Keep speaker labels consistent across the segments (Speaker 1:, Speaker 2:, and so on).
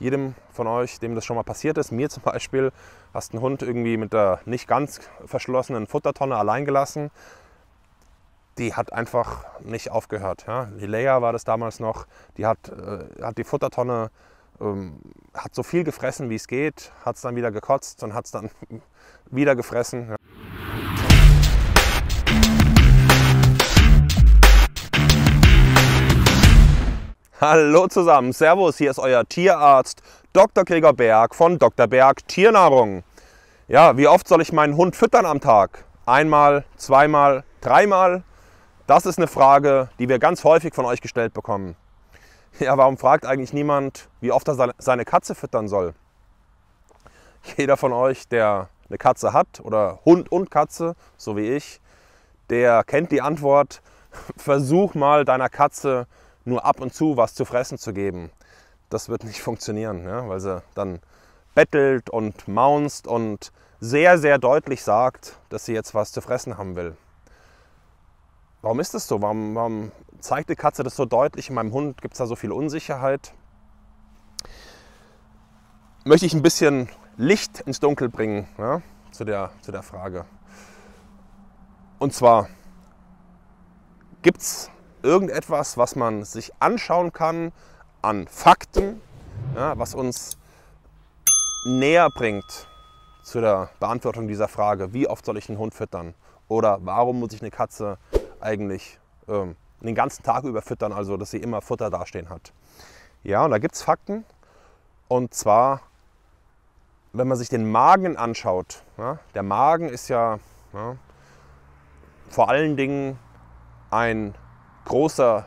Speaker 1: jedem von euch, dem das schon mal passiert ist, mir zum Beispiel, hast einen Hund irgendwie mit der nicht ganz verschlossenen Futtertonne allein gelassen. Die hat einfach nicht aufgehört. Ja. Die war das damals noch, die hat, äh, hat die Futtertonne, ähm, hat so viel gefressen, wie es geht, hat es dann wieder gekotzt und hat es dann wieder gefressen. Ja. Hallo zusammen, Servus, hier ist euer Tierarzt Dr. Gregor Berg von Dr. Berg Tiernahrung. Ja, wie oft soll ich meinen Hund füttern am Tag? Einmal, zweimal, dreimal? Das ist eine Frage, die wir ganz häufig von euch gestellt bekommen. Ja, warum fragt eigentlich niemand, wie oft er seine Katze füttern soll? Jeder von euch, der eine Katze hat oder Hund und Katze, so wie ich, der kennt die Antwort. Versuch mal deiner Katze nur ab und zu was zu fressen zu geben. Das wird nicht funktionieren, ja, weil sie dann bettelt und maunst und sehr, sehr deutlich sagt, dass sie jetzt was zu fressen haben will. Warum ist das so? Warum, warum zeigt die Katze das so deutlich? In meinem Hund gibt es da so viel Unsicherheit. Möchte ich ein bisschen Licht ins Dunkel bringen ja, zu, der, zu der Frage. Und zwar gibt es irgendetwas, was man sich anschauen kann an Fakten, ja, was uns näher bringt zu der Beantwortung dieser Frage, wie oft soll ich einen Hund füttern oder warum muss ich eine Katze eigentlich ähm, den ganzen Tag über füttern, also dass sie immer Futter dastehen hat. Ja, und da gibt es Fakten und zwar, wenn man sich den Magen anschaut, ja, der Magen ist ja, ja vor allen Dingen ein großer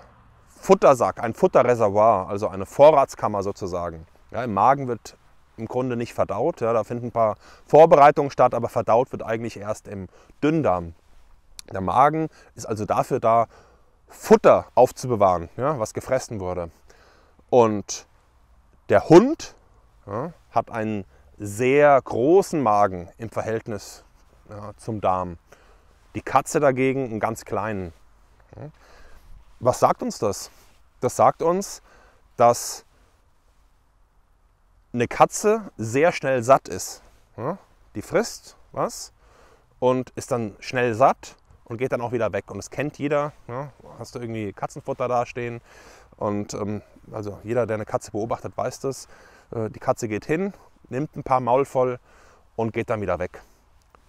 Speaker 1: Futtersack, ein Futterreservoir, also eine Vorratskammer sozusagen. Ja, Im Magen wird im Grunde nicht verdaut, ja, da finden ein paar Vorbereitungen statt, aber verdaut wird eigentlich erst im Dünndarm. Der Magen ist also dafür da, Futter aufzubewahren, ja, was gefressen wurde. Und der Hund hat einen sehr großen Magen im Verhältnis zum Darm. Die Katze dagegen einen ganz kleinen was sagt uns das? Das sagt uns, dass eine Katze sehr schnell satt ist. Die frisst was und ist dann schnell satt und geht dann auch wieder weg. Und das kennt jeder. Hast du irgendwie Katzenfutter dastehen? Und ähm, also jeder, der eine Katze beobachtet, weiß das. Äh, die Katze geht hin, nimmt ein paar Maul voll und geht dann wieder weg.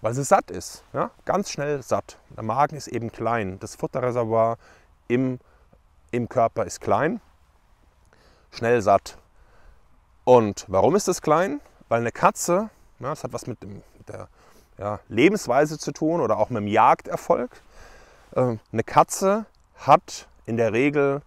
Speaker 1: Weil sie satt ist. Ganz schnell satt. Der Magen ist eben klein. Das Futterreservoir im, im Körper ist klein, schnell satt. Und warum ist es klein? Weil eine Katze, ja, das hat was mit, dem, mit der ja, Lebensweise zu tun oder auch mit dem Jagderfolg. Ähm, eine Katze hat in der Regel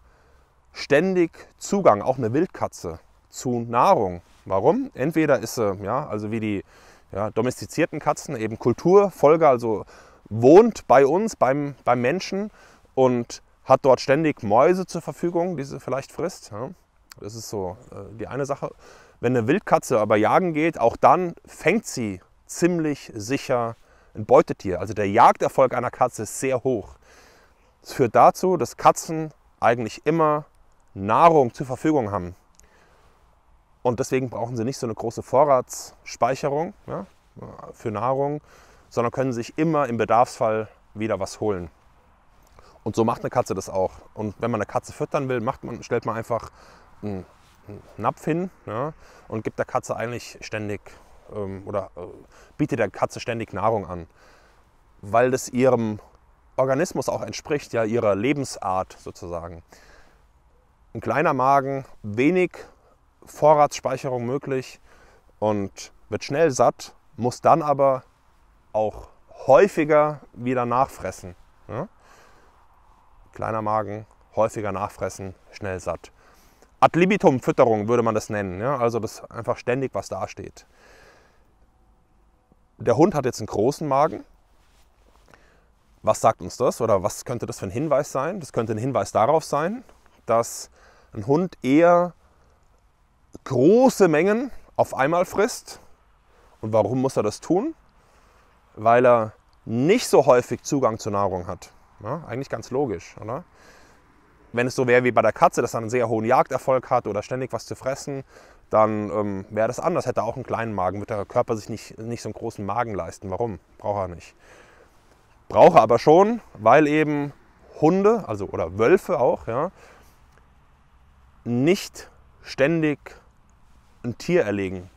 Speaker 1: ständig Zugang, auch eine Wildkatze, zu Nahrung. Warum? Entweder ist sie, ja, also wie die ja, domestizierten Katzen, eben Kulturfolge, also wohnt bei uns, beim, beim Menschen und hat dort ständig Mäuse zur Verfügung, die sie vielleicht frisst. Ja. Das ist so äh, die eine Sache. Wenn eine Wildkatze aber jagen geht, auch dann fängt sie ziemlich sicher ein Beutetier. Also der Jagderfolg einer Katze ist sehr hoch. Das führt dazu, dass Katzen eigentlich immer Nahrung zur Verfügung haben. Und deswegen brauchen sie nicht so eine große Vorratsspeicherung ja, für Nahrung, sondern können sich immer im Bedarfsfall wieder was holen. Und so macht eine Katze das auch. Und wenn man eine Katze füttern will, macht man, stellt man einfach einen, einen Napf hin ja, und gibt der Katze eigentlich ständig ähm, oder äh, bietet der Katze ständig Nahrung an, weil das ihrem Organismus auch entspricht, ja ihrer Lebensart sozusagen. Ein kleiner Magen, wenig Vorratsspeicherung möglich und wird schnell satt, muss dann aber auch häufiger wieder nachfressen. Ja? kleiner Magen, häufiger nachfressen, schnell satt. Ad libitum Fütterung würde man das nennen, ja? also dass einfach ständig was dasteht. Der Hund hat jetzt einen großen Magen. Was sagt uns das oder was könnte das für ein Hinweis sein? Das könnte ein Hinweis darauf sein, dass ein Hund eher große Mengen auf einmal frisst. Und warum muss er das tun? Weil er nicht so häufig Zugang zur Nahrung hat. Ne? Eigentlich ganz logisch, oder? Wenn es so wäre wie bei der Katze, dass er einen sehr hohen Jagderfolg hat oder ständig was zu fressen, dann ähm, wäre das anders. Hätte er auch einen kleinen Magen, würde der Körper sich nicht, nicht so einen großen Magen leisten. Warum? Braucht er nicht. Braucht er aber schon, weil eben Hunde, also oder Wölfe auch, ja, nicht ständig ein Tier erlegen.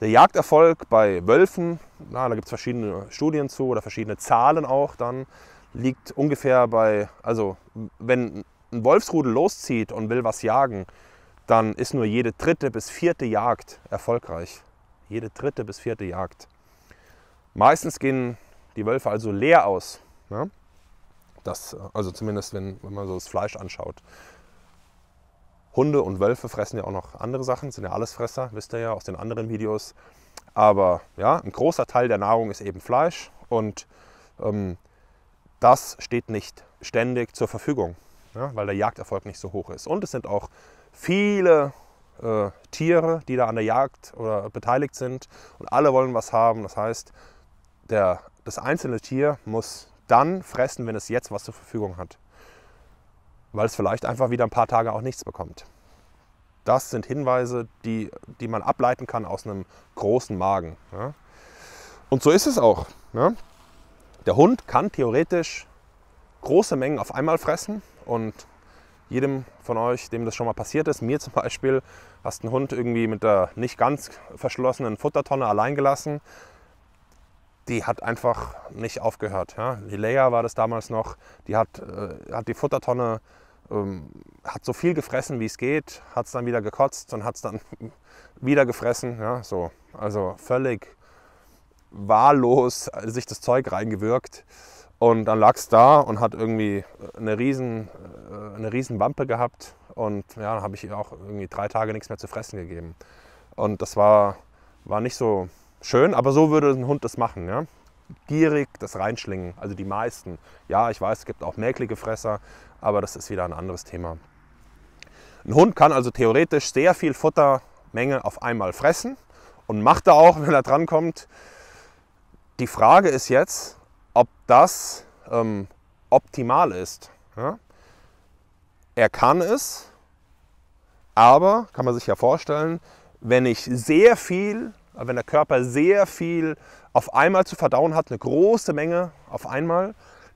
Speaker 1: Der Jagderfolg bei Wölfen, na, da gibt es verschiedene Studien zu oder verschiedene Zahlen auch dann, liegt ungefähr bei, also wenn ein Wolfsrudel loszieht und will was jagen, dann ist nur jede dritte bis vierte Jagd erfolgreich. Jede dritte bis vierte Jagd. Meistens gehen die Wölfe also leer aus. Ja? Ne? Das, also zumindest, wenn, wenn man so das Fleisch anschaut. Hunde und Wölfe fressen ja auch noch andere Sachen, sind ja Allesfresser, wisst ihr ja aus den anderen Videos. Aber ja, ein großer Teil der Nahrung ist eben Fleisch und ähm, das steht nicht ständig zur Verfügung, ja, ne, weil der Jagderfolg nicht so hoch ist. Und es sind auch viele äh, Tiere, die da an der Jagd oder beteiligt sind und alle wollen was haben. Das heißt, der, das einzelne Tier muss dann fressen, wenn es jetzt was zur Verfügung hat, weil es vielleicht einfach wieder ein paar Tage auch nichts bekommt. Das sind Hinweise, die, die man ableiten kann aus einem großen Magen. Ja. Ne. Und so ist es auch. Ja. Ne. Der Hund kann theoretisch große Mengen auf einmal fressen und jedem von euch, dem das schon mal passiert ist, mir zum Beispiel, hast einen Hund irgendwie mit der nicht ganz verschlossenen Futtertonne allein gelassen. Die hat einfach nicht aufgehört. Ja. Lileia war das damals noch, die hat, äh, hat die Futtertonne, ähm, hat so viel gefressen, wie es geht, hat es dann wieder gekotzt und hat es dann wieder gefressen. Ja, so. Also völlig wahllos sich das Zeug reingewirkt. Und dann lag es da und hat irgendwie äh, eine riesen, äh, eine riesen Wampe gehabt. Und ja, dann habe ich ihr auch irgendwie drei Tage nichts mehr zu fressen gegeben. Und das war, war nicht so schön, aber so würde ein Hund das machen. Ja? Gierig das reinschlingen, also die meisten. Ja, ich weiß, es gibt auch mäklige Fresser, aber das ist wieder ein anderes Thema. Ein Hund kann also theoretisch sehr viel Futtermenge auf einmal fressen und macht da auch, wenn er drankommt. kommt die Frage ist jetzt, ob das ähm, optimal ist. Ja? Er kann es, aber kann man sich ja vorstellen, wenn ich sehr viel, wenn der Körper sehr viel auf einmal zu verdauen hat, eine große Menge auf einmal,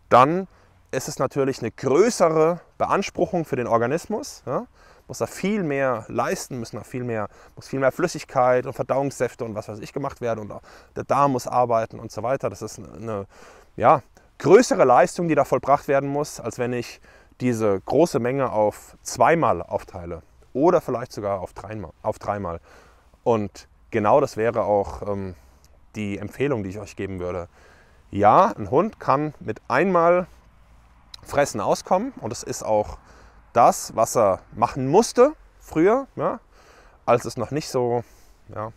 Speaker 1: dann ist es natürlich eine größere Beanspruchung für den Organismus. Ja? muss da viel mehr leisten, müssen da viel mehr, muss viel mehr Flüssigkeit und Verdauungssäfte und was weiß ich gemacht werden und der Darm muss arbeiten und so weiter. Das ist eine, eine ja, größere Leistung, die da vollbracht werden muss, als wenn ich diese große Menge auf zweimal aufteile oder vielleicht sogar auf dreimal. Auf dreimal. Und genau das wäre auch ähm, die Empfehlung, die ich euch geben würde. Ja, ein Hund kann mit einmal Fressen auskommen und es ist auch das, was er machen musste früher, ja, als es noch nicht so, ja,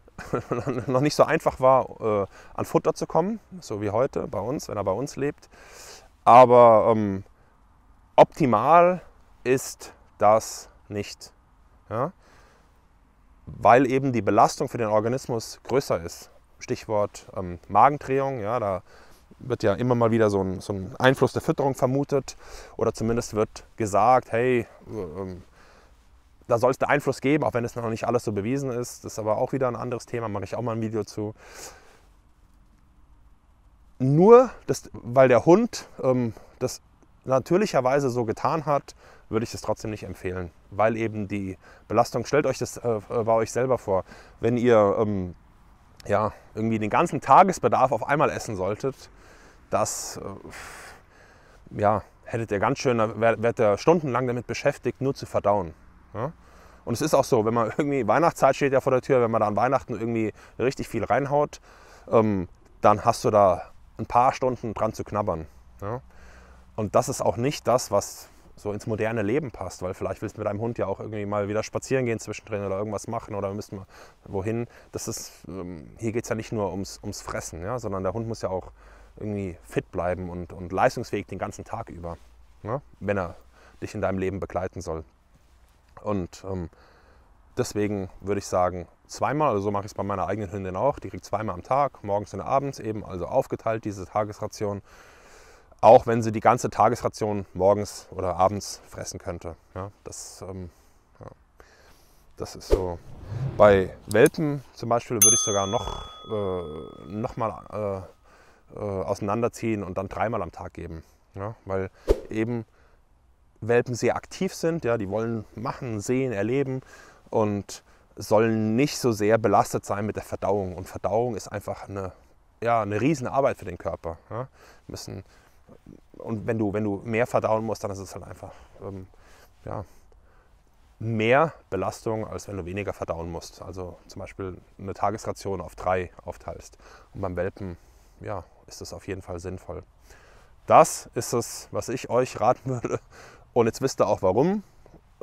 Speaker 1: noch nicht so einfach war, äh, an Futter zu kommen, so wie heute bei uns, wenn er bei uns lebt. Aber ähm, optimal ist das nicht, ja, weil eben die Belastung für den Organismus größer ist. Stichwort ähm, Magendrehung, ja, da wird ja immer mal wieder so ein, so ein, Einfluss der Fütterung vermutet oder zumindest wird gesagt, hey, ähm, da soll es einen Einfluss geben, auch wenn es noch nicht alles so bewiesen ist. Das ist aber auch wieder ein anderes Thema, mache ich auch mal ein Video zu. Nur, das, weil der Hund ähm, das natürlicherweise so getan hat, würde ich das trotzdem nicht empfehlen, weil eben die Belastung, stellt euch das äh, äh bei euch selber vor, wenn ihr ähm, ja, irgendwie den ganzen Tagesbedarf auf einmal essen solltet, das äh, ja, hättet ihr ganz schön, wärt wär ihr stundenlang damit beschäftigt, nur zu verdauen. Ja? Und es ist auch so, wenn man irgendwie, Weihnachtszeit steht ja vor der Tür, wenn man da an Weihnachten irgendwie richtig viel reinhaut, ähm, dann hast du da ein paar Stunden dran zu knabbern. Ja? Und das ist auch nicht das, was so ins moderne Leben passt, weil vielleicht willst du mit deinem Hund ja auch irgendwie mal wieder spazieren gehen zwischendrin oder irgendwas machen oder müssen wir wohin. Das ist, ähm, hier geht es ja nicht nur ums, ums Fressen, ja? sondern der Hund muss ja auch irgendwie fit bleiben und, und leistungsfähig den ganzen Tag über, ne? wenn er dich in deinem Leben begleiten soll. Und ähm, deswegen würde ich sagen, zweimal, also so mache ich es bei meiner eigenen Hündin auch, die kriegt zweimal am Tag, morgens und abends eben, also aufgeteilt diese Tagesration, auch wenn sie die ganze Tagesration morgens oder abends fressen könnte. Ja, das, ähm, ja, das ist so. Bei Welpen zum Beispiel würde ich sogar noch, äh, noch mal äh, äh, auseinanderziehen und dann dreimal am Tag geben. Ja? Weil eben Welpen sehr aktiv sind, ja? die wollen machen, sehen, erleben und sollen nicht so sehr belastet sein mit der Verdauung. Und Verdauung ist einfach eine, ja, eine Riesenarbeit für den Körper. Ja? Müssen, und wenn du, wenn du mehr verdauen musst, dann ist es halt einfach ähm, ja, mehr Belastung, als wenn du weniger verdauen musst. Also zum Beispiel eine Tagesration auf drei aufteilst. Und beim Welpen ja, ist es auf jeden Fall sinnvoll. Das ist es, was ich euch raten würde. Und jetzt wisst ihr auch, warum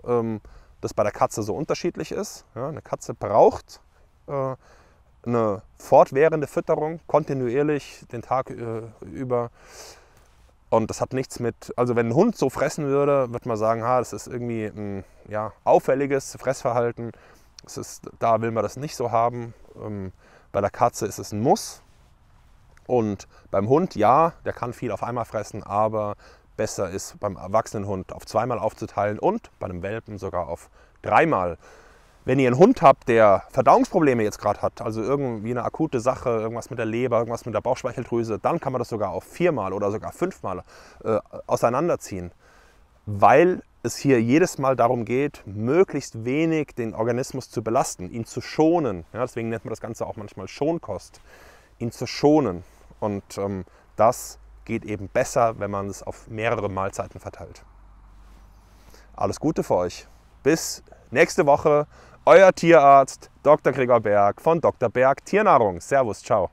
Speaker 1: ähm, das bei der Katze so unterschiedlich ist. Ja, eine Katze braucht äh, eine fortwährende Fütterung, kontinuierlich den Tag äh, über. Und das hat nichts mit, also wenn ein Hund so fressen würde, würde man sagen, ha, das ist irgendwie ein ja, auffälliges Fressverhalten. Ist, da will man das nicht so haben. Ähm, bei der Katze ist es ein Muss. Und beim Hund, ja, der kann viel auf einmal fressen, aber besser ist beim erwachsenen Hund auf zweimal aufzuteilen und bei einem Welpen sogar auf dreimal. Wenn ihr einen Hund habt, der Verdauungsprobleme jetzt gerade hat, also irgendwie eine akute Sache, irgendwas mit der Leber, irgendwas mit der Bauchspeicheldrüse, dann kann man das sogar auf viermal oder sogar fünfmal äh, auseinanderziehen, weil es hier jedes Mal darum geht, möglichst wenig den Organismus zu belasten, ihn zu schonen. Ja, deswegen nennt man das Ganze auch manchmal Schonkost, ihn zu schonen. Und ähm, das geht eben besser, wenn man es auf mehrere Mahlzeiten verteilt. Alles Gute für euch. Bis nächste Woche. Euer Tierarzt Dr. Gregor Berg von Dr. Berg Tiernahrung. Servus, ciao.